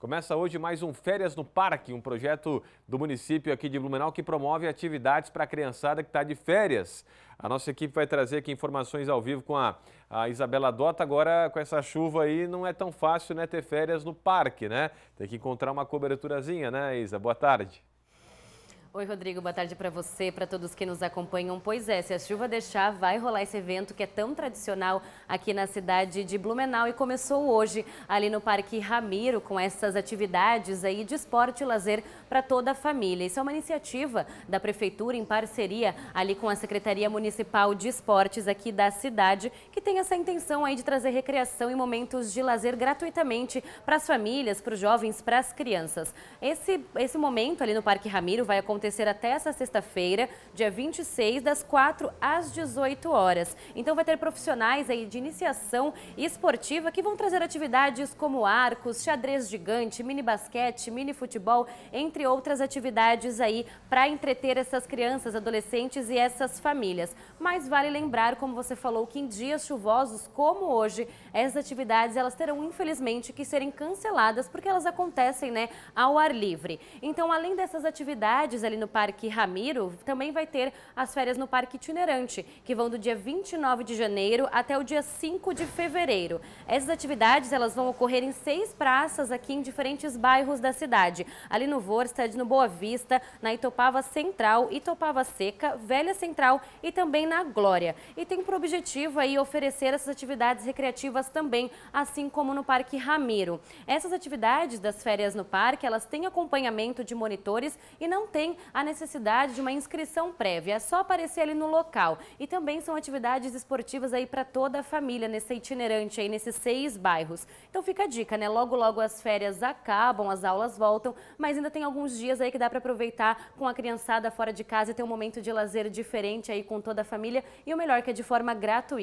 Começa hoje mais um Férias no Parque, um projeto do município aqui de Blumenau que promove atividades para a criançada que está de férias. A nossa equipe vai trazer aqui informações ao vivo com a, a, Isabela Dota. Agora, com essa chuva aí, não é tão fácil né, ter férias no parque, né? Tem que encontrar uma coberturazinha, né, Isa? Boa tarde. Oi, Rodrigo, boa tarde para você, para todos que nos acompanham. Pois é, se a chuva deixar, vai rolar esse evento que é tão tradicional aqui na cidade de Blumenau e começou hoje ali no Parque Ramiro com essas atividades aí de esporte e lazer para toda a família. Isso é uma iniciativa da prefeitura em parceria ali com a Secretaria Municipal de Esportes aqui da cidade, que tem essa intenção aí de trazer recreação e momentos de lazer gratuitamente para as famílias, para os jovens, para as crianças. Esse esse momento ali no Parque Ramiro vai acontecer acontecer até essa sexta-feira, dia 26, das 4 às 18 horas. Então vai ter profissionais aí de iniciação esportiva que vão trazer atividades como arcos, xadrez gigante, mini basquete, mini futebol, entre outras atividades aí para entreter essas crianças, adolescentes e essas famílias. Mas vale lembrar, como você falou, que em dias chuvosos como hoje, essas atividades elas terão infelizmente que serem canceladas porque elas acontecem, né, ao ar livre. Então, além dessas atividades, ali no Parque Ramiro, também vai ter as férias no Parque Itinerante, que vão do dia 29 de janeiro até o dia 5 de fevereiro. Essas atividades elas vão ocorrer em seis praças aqui em diferentes bairros da cidade. Ali no Vorstad, no Boa Vista, na Itopava Central, Itopava Seca, Velha Central e também na Glória. E tem por objetivo aí oferecer essas atividades recreativas também, assim como no Parque Ramiro. Essas atividades das férias no parque, elas têm acompanhamento de monitores e não tem a necessidade de uma inscrição prévia. É só aparecer ali no local. E também são atividades esportivas aí para toda a família nesse itinerante aí, nesses seis bairros. Então fica a dica, né? Logo, logo as férias acabam, as aulas voltam, mas ainda tem alguns dias aí que dá para aproveitar com a criançada fora de casa e ter um momento de lazer diferente aí com toda a família e o melhor que é de forma gratuita.